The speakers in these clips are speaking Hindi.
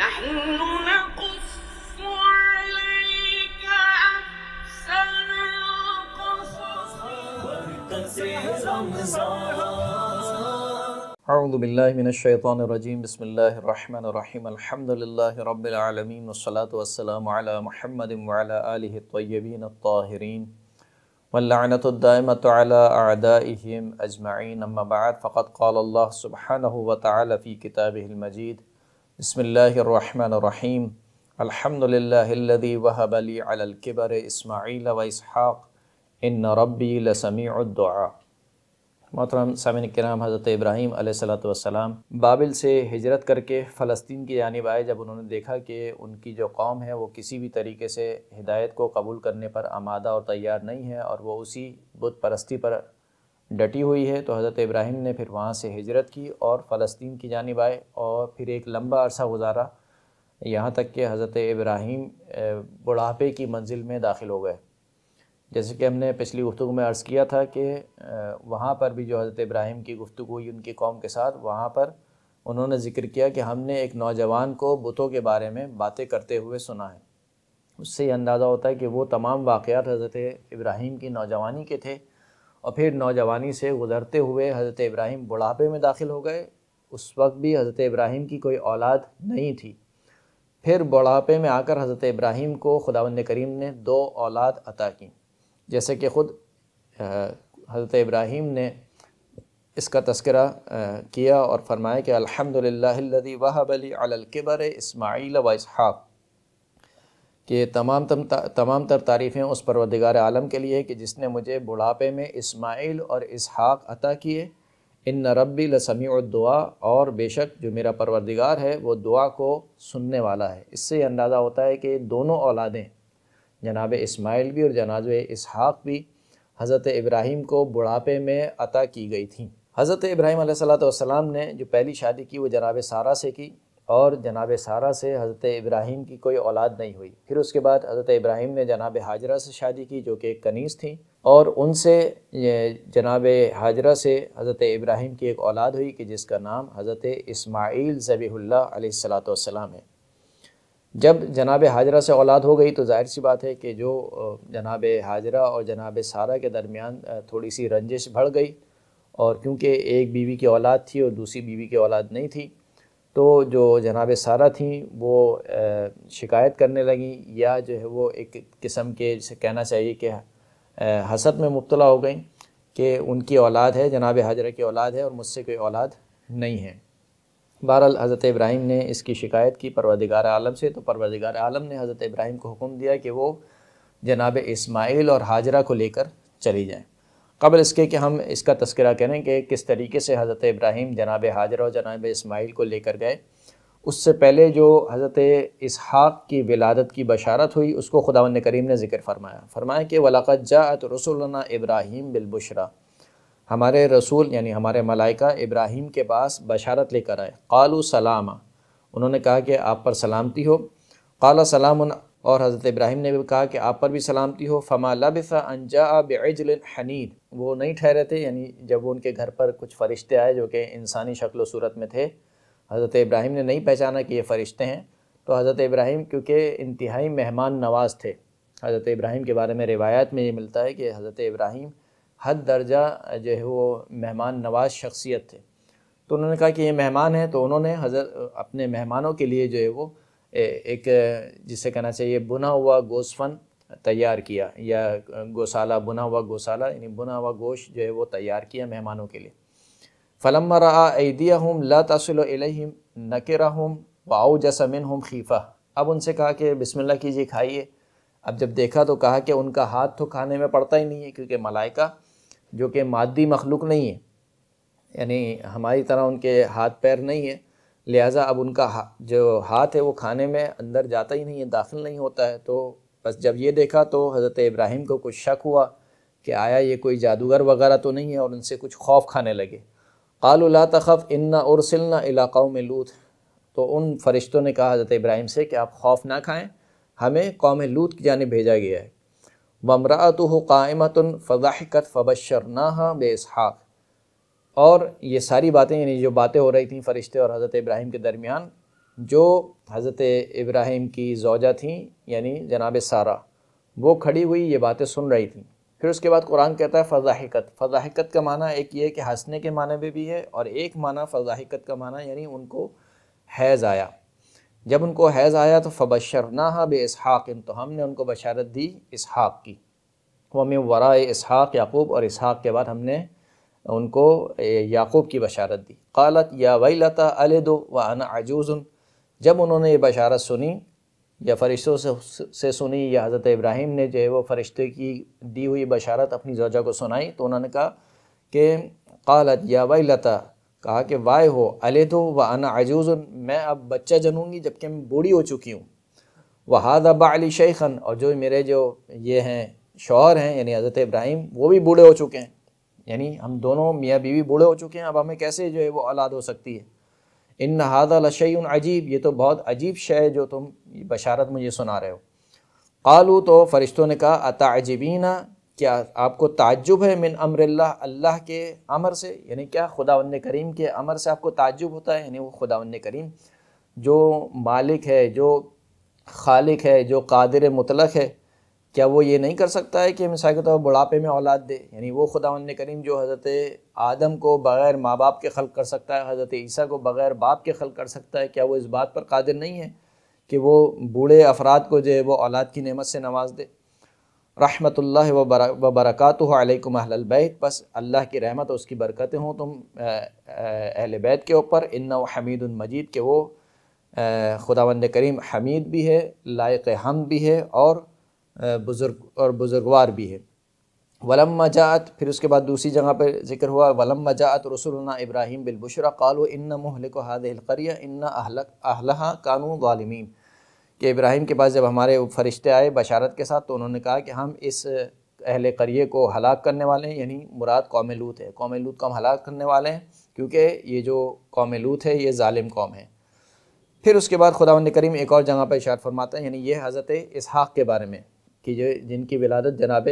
أعوذ بالله من الشيطان الرجيم بسم الله الرحمن الرحيم الحمد لله رب العالمين والصلاة والسلام على محمد وعلى آله الطيبين الطاهرين واللعنة الدائمة على أعدائهم أجمعين أما بعد فقد قال الله سبحانه وتعالى في كتابه المجيد बसमीम अल्हम्दुलिल्लाहिल्लज़ी वहब ली अलल किबर इस्माईल व इसहाक इन रब्बी लसमीउद्दुआ मोहतरम सामिन कराम हज़रत इब्राहीम अलैहिस्सलाम बाबिल से हिजरत करके फ़लस्तीन की जानब आए जब उन्होंने देखा कि उनकी जो कौम है वो किसी भी तरीके से हिदायत को कबूल करने पर आमादा और तैयार नहीं है और वो उसी बुत परस्ती पर डटी हुई है तो हज़रत इब्राहिम ने फिर वहाँ से हिजरत की और फ़लस्तीन की जानब आए और फिर एक लंबा अरसा गुजारा यहाँ तक कि हज़रत इब्राहिम बुढ़ापे की मंजिल में दाखिल हो गए जैसे कि हमने पिछली गुफ्तु में अर्ज़ किया था कि वहाँ पर भी जो हज़रत इब्राहिम की गुफ्तु हुई उनकी कौम के साथ वहाँ पर उन्होंने ज़िक्र किया कि हमने एक नौजवान को बुतों के बारे में बातें करते हुए सुना है उससे ये अंदाज़ा होता है कि वो तमाम वाक़ात हज़रत इब्राहिम की नौजवानी के थे और फिर नौजवानी से गुज़रते हुए हज़रत इब्राहिम बुढ़ापे में दाखिल हो गए उस वक्त भी हज़रत इब्राहिम की कोई औलाद नहीं थी फिर बुढ़ापे में आकर हज़रत इब्राहिम को खुदावंद करीम ने दो औलाद अता की जैसे कि ख़ुद हज़रत इब्राहिम ने इसका तस्करा किया और फरमाया कि अलहमदिल्लादी वहबली अलकबर इसमाइल व कि तमाम तम तमाम तर तारीफ़ें उस परवदिगार आलम के लिए कि जिसने मुझे बुढ़ापे में इस्माइल और इसहाक़ अता किए इन रबी लसमी और दुआ और बेशक जो मेरा परवरदिगार है वो दुआ को सुनने वाला है इससे अंदाज़ा होता है कि दोनों औलादें जनाब इस्माइल भी और जनाब इसहाक़ भी हज़रत इब्राहीम को बुढ़ापे में अता की गई थी हज़रत इब्राहीम सलाम ने जो पहली शादी की वो जनाब सारा से की और जनाब सारा से हज़रत इब्राहिम की कोई औलाद नहीं हुई फिर उसके बाद हज़रत इब्राहिम ने जनाब हाजरा से शादी की जो कि एक कनीस थी और उनसे जनाब हाजरा से हज़रत इब्राहिम की एक औलाद हुई कि जिसका नाम हज़रत जबी ज़बीहुल्लासलाम है जब जनाब हाजरा से औलाद हो गई तो जाहिर सी बात है कि जो जनाब हाजरा और जनाब सारा के दरमियान थोड़ी सी रंजिश बढ़ गई और क्योंकि एक बीवी की औलाद थी और दूसरी बीवी की औलाद नहीं थी तो जो जनाब सारा थी वो शिकायत करने लगी या जो है वो एक किस्म के जिसे कहना चाहिए कि हसद में मुबतला हो गई कि उनकी औलाद है जनाब हाजरा की औलाद है और मुझसे कोई औलाद नहीं है बहर हज़रत इब्राहिम ने इसकी शिकायत की परवदिगार आलम से तो परवदिगार आलम ने हज़रत इब्राहिम को हुक्म दिया कि वो जनाब इसमाइल और हाजरा को लेकर चली जाएँ कबल इसके कि हम इसका तस्करा करें कि किस तरीके से हज़रत इब्राहीम जनाब हाजर और जनाब इसमाइल को लेकर गए उससे पहले जो हज़रत इसहाक़ की विलादत की बशारत हुई उसको ख़ुदा करीम ने ज़िक्र फरमाया फरमाया कि वलाक़त जात रसोलना इब्राहीम बिलबुशरा हमारे रसूल यानी हमारे मलाइका इब्राहिम के पास बशारत लेकर आए कलू सलामा उन्होंने कहा कि आप पर सलामती हो कला सलाम और हज़रत इब्राहिम ने भी कहा कि आप पर भी सलामती हो फमा लबिसा अनजा बजल हनीद वो नहीं ठहरे थे यानी जब वो उनके घर पर कुछ फ़रिश्ते आए जो कि इंसानी शक्ल सूरत में थे हज़रत इब्राहिम ने नहीं पहचाना कि ये फ़रिश्ते हैं तो हज़रत इब्राहिम क्योंकि इंतहाई मेहमान नवाज थे हज़रत इब्राहिम के बारे में रिवायात में ये मिलता है कि हज़रत इब्राहिम हद दर्जा जो है वो मेहमान नवाज शख्सियत थे तो उन्होंने कहा कि ये मेहमान हैं तो उन्होंने हज़र अपने मेहमानों के लिए जो है वो एक जिसे कहना चाहिए बुना हुआ गोसफन तैयार किया या गौशाला बुना हुआ गौशाला यानी बुना हुआ गोश जो है वो तैयार किया मेहमानों के लिए फ़लम रहा ऐदिया हम लतसलम नकर हम वाऊ जसमिन हम खीफ़ा अब उनसे कहा कि बिस्मिल्लाह कीजिए खाइए अब जब देखा तो कहा कि उनका हाथ तो खाने में पड़ता ही नहीं है क्योंकि मलाइका जो कि मादी मखलूक नहीं है यानी हमारी तरह उनके हाथ पैर नहीं है लिहाजा अब उनका हा, जो हाथ है वो खाने में अंदर जाता ही नहीं है दाखिल नहीं होता है तो बस जब ये देखा तो हज़रत इब्राहिम को कुछ शक हुआ कि आया ये कोई जादूगर वगैरह तो नहीं है और उनसे कुछ खौफ खाने लगे ला तखफ़ इन्ना उर्सिलना इलाक़ों में लूत तो उन फरिश्तों ने कहा हज़रत इब्राहिम से कि आप खौफ ना खाएँ हमें कौम लूत की जाने भेजा गया है तो कायमतन फ़जाहकत फ़बशरना बेसहाक़ और ये सारी बातें यानी जो बातें हो रही थी फ़रिश्ते और हज़रत इब्राहिम के दरमियान जो हज़रत इब्राहिम की जौजा थी यानी जनाब सारा वो खड़ी हुई ये बातें सुन रही थी फिर उसके बाद कुरान कहता है फ़जाहिकत फ़जाहिकत का माना एक ये है कि हंसने के माने में भी है और एक माना फ़जाहिकत का माना यानी उनको हैज़ आया जब उनको हैज़ आया तो ना बे इसहाक़ तो हमने उनको बशारत दी इसहाक़ की वमी वरा इसहाक़ याकूब और इसहाक़ के बाद हमने उनको याकूब की बशारत दी कालत या लता अल दो व अना उन जब उन्होंने ये बशारत सुनी या फ़रिश्तों से से सुनी या हज़रत इब्राहिम ने जो है वो फ़रिश्ते की दी हुई बशारत अपनी जोजा को सुनाई तो उन्होंने कहा कि कालत या लता कहा कि वाय हो दो व अना आजूज़न मैं अब बच्चा जनूँगी जबकि मैं बूढ़ी हो चुकी हूँ वहादा अली शेखन और जो मेरे जो ये हैं शोहर हैं यानी हज़रत इब्राहिम वो भी बूढ़े हो चुके हैं यानी हम दोनों मियाँ बीवी बूढ़े हो चुके हैं अब हमें कैसे जो है वो औलाद हो सकती है इन नहादा लशैन अजीब ये तो बहुत अजीब शय है जो तुम बशारत मुझे सुना रहे हो आलू तो फ़रिश्तों ने कहा अताजबीना क्या आपको ताज्जुब है मिन अमर अल्लाह के अमर से यानी क्या खुदावंद करीम के अमर से आपको ताज्जुब होता है यानी वो खुदावंद करीम जो मालिक है जो खालिक है जो कादिर मुतलक है क्या वो ये नहीं कर सकता है कि मिसाल के तौर बुढ़ापे में औलाद दे यानी वो खुदा करीम जो हज़रत आदम को बग़ैर माँ बाप के खल कर सकता है हज़रत ईसा को बग़ैर बाप के खल कर सकता है क्या वो इस बात पर कादिर नहीं है कि वो बूढ़े अफराद को जो है वो औलाद की नेमत से नवाज दे रहमत व बरक़ात अलैकुम अहलबैत बस अल्लाह की रहमत उसकी बरकतें हों तुम अहल बैत के ऊपर इन्ना हमीद मजीद के वो खुदावंद करीम हमीद भी है लायक हम भी है और बुज़ुर्ग और बुज़ुर्गवार भी है वलम मजात फिर उसके बाद दूसरी जगह पर जिक्र हुआ वलम मजात रसुलना इब्राहिम बिलबुशरा कालो इन महल को हादिलकरिया इन्ना अहलक अहल कानू ालमीन कि इब्राहिम के पास जब हमारे फरिश्ते आए बशारत के साथ तो उन्होंने कहा कि हम इस अहल करिए को हलाक करने वाले हैं यानी मुराद कौम लूत है कौम लूत को हम हलाक करने वाले हैं क्योंकि ये जो कौम लूत है ये ालिम कौम है फिर उसके बाद खुदा करीम एक और जगह पर इशार फरमाता है यानी ये हज़रत इसहाक़ के बारे में कि जो जिनकी विलादत जनाब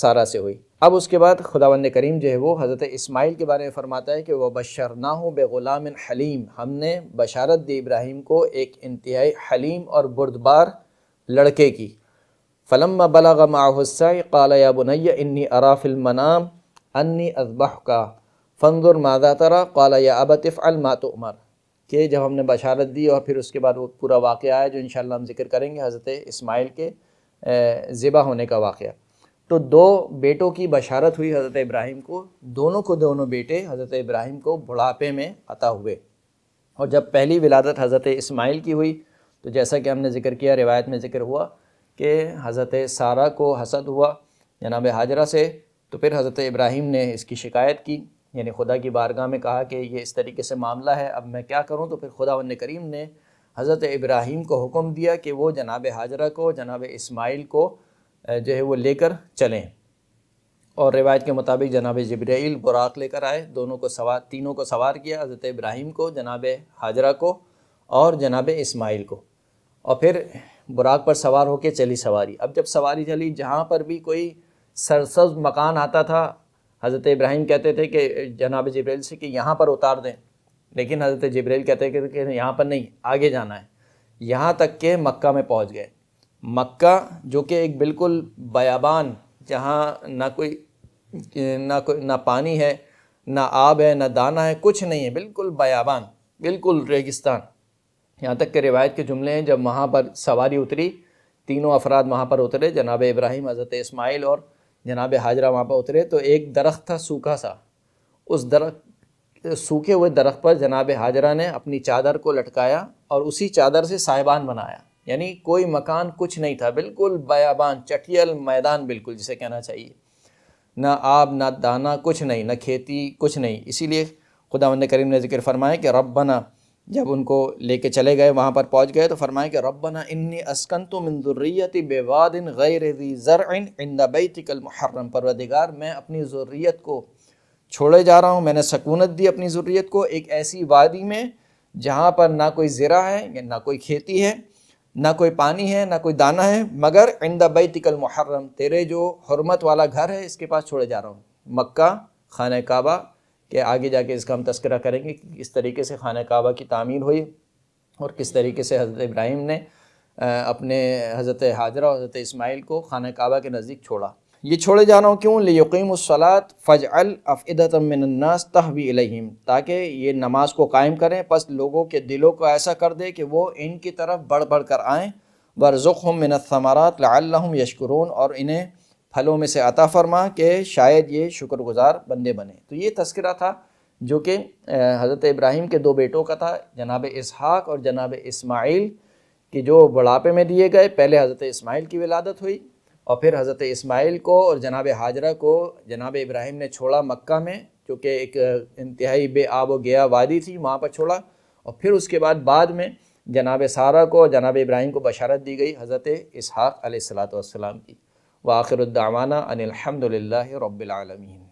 सारा से हुई अब उसके बाद खुदावंद करीम जो है वो हज़रत इस्माइल के बारे में फ़रमाता है कि वह बशर ना हो बेग़ुलाम हलीम हमने बशारत दी इब्राहिम को एक इंतहाई हलीम और बुरदबार लड़के की फ़लम बलग माहुस्सा काला बुनैया इन्नी अराफिलमनाम अन्नी अजबह का फ़नजुर मादा तरा काला या अबतफ़ अलमात उमर के जब हमने बशारत दी और फिर उसके बाद वो पूरा वाक़ आया जो इन शिक्र करेंगे हज़रत इसमाइल के ज़िबा होने का वाक़ तो दो बेटों की बशारत हुई हज़रत इब्राहिम को दोनों को दोनों बेटे हज़रत इब्राहिम को बुढ़ापे में अता हुए और जब पहली विलादत हज़रत इस्माइल की हुई तो जैसा कि हमने ज़िक्र किया रिवायत में ज़िक्र हुआ कि हज़रत सारा को हसद हुआ जनाब हाजरा से तो फिर हज़रत इब्राहिम ने इसकी शिकायत की यानी खुदा की बारगाह में कहा कि ये इस तरीके से मामला है अब मैं क्या करूँ तो फिर खुदा करीम ने हज़रत इब्राहिम को हुक्म दिया कि वो जनाब हाजरा को जनाब इस्माइल को जो है वो लेकर चलें और रिवायत के मुताबिक जनाब जब्राइल बुराक लेकर आए दोनों को सवार तीनों को सवार किया हज़रत इब्राहिम को जनाब हाजरा को और जनाब इस्माइल को और फिर बुराक पर सवार होकर चली सवारी अब जब सवारी चली जहाँ पर भी कोई सरसब्ज मकान आता था हज़रत इब्राहिम कहते थे कि जनाब जब्राइल से कि यहाँ पर उतार दें लेकिन हज़रत जबरील कहते हैं कि यहाँ पर नहीं आगे जाना है यहाँ तक के मक्का में पहुँच गए मक्का जो कि एक बिल्कुल बयाबान जहाँ ना कोई ना कोई ना पानी है ना आब है ना दाना है कुछ नहीं है बिल्कुल बयाबान बिल्कुल रेगिस्तान यहाँ तक के रिवायत के जुमले हैं जब वहाँ पर सवारी उतरी तीनों अफराद वहाँ पर उतरे जनाब इब्राहिम हज़रत इसमाइल और जनाब हाजरा वहाँ पर उतरे तो एक दरख्त था सूखा सा उस दरख्त सूखे हुए दरख्त पर जनाब हाजरा ने अपनी चादर को लटकाया और उसी चादर से साहिबान बनाया यानी कोई मकान कुछ नहीं था बिल्कुल बयाबान चटियल मैदान बिल्कुल जिसे कहना चाहिए ना आब ना दाना कुछ नहीं ना खेती कुछ नहीं इसीलिए खुदा करीम ने जिक्र फरमाया कि रबना जब उनको लेके चले गए वहाँ पर पहुँच गए तो फरमाया कि रबना इन्नी असकन तो मंदुर्रियत बेवादिन गैर ज़र इन बैतिकल मुहर्रम परवदिगार मैं अपनी ज़ुर्रियत को छोड़े जा रहा हूँ मैंने सकूनत दी अपनी ज़रूरीत को एक ऐसी वादी में जहाँ पर ना कोई ज़रा है ना कोई खेती है ना कोई पानी है ना कोई दाना है मगर इंदा बैतिकल मुहर्रम तेरे जो हरमत वाला घर है इसके पास छोड़े जा रहा हूँ मक्का खाना काबा के आगे जाके इसका हम तस्करा करेंगे कि किस तरीके से खान काबा की तामीर हुई और किस तरीके से हज़रत इब्राहिम ने अपने हज़रत हाजरा और हज़रत इस्माइल को खाना काबा के नज़दीक छोड़ा ये छोड़े जा रहा हूँ क्यों लेकीमसलात फ़जअल अफ़दतमनास तहवी अलहम ताकि ये नमाज को कायम करें बस लोगों के दिलों को ऐसा कर दे कि वो इनकी तरफ बढ़ बढ़ कर आएँ वर्ज़ुक़ हम मिनतमरात लाम यशकरून और इन्हें फलों में से अता फरमा कि शायद ये शुक्रगुजार बंदे बने तो ये तस्करा था जो कि हज़रत इब्राहिम के दो बेटों का था जनाब इसहाक़ और जनाब इसमाइल कि जो बुढ़ापे में दिए गए पहले हज़रत इसमाइल की विलादत हुई और फिर हज़रत इस्माइल को और जनाब हाजरा को जनाब इब्राहिम ने छोड़ा मक्का में जो कि एक इंतहाई बेआब व गया वादी थी वहाँ पर छोड़ा और फिर उसके बाद बाद में जनाब सारा को और जनाब इब्राहिम को बशारत दी गई हज़रत इसहाक़ सलाम की वाखिरदावाना अनिलहमदिल्ला रबालमीन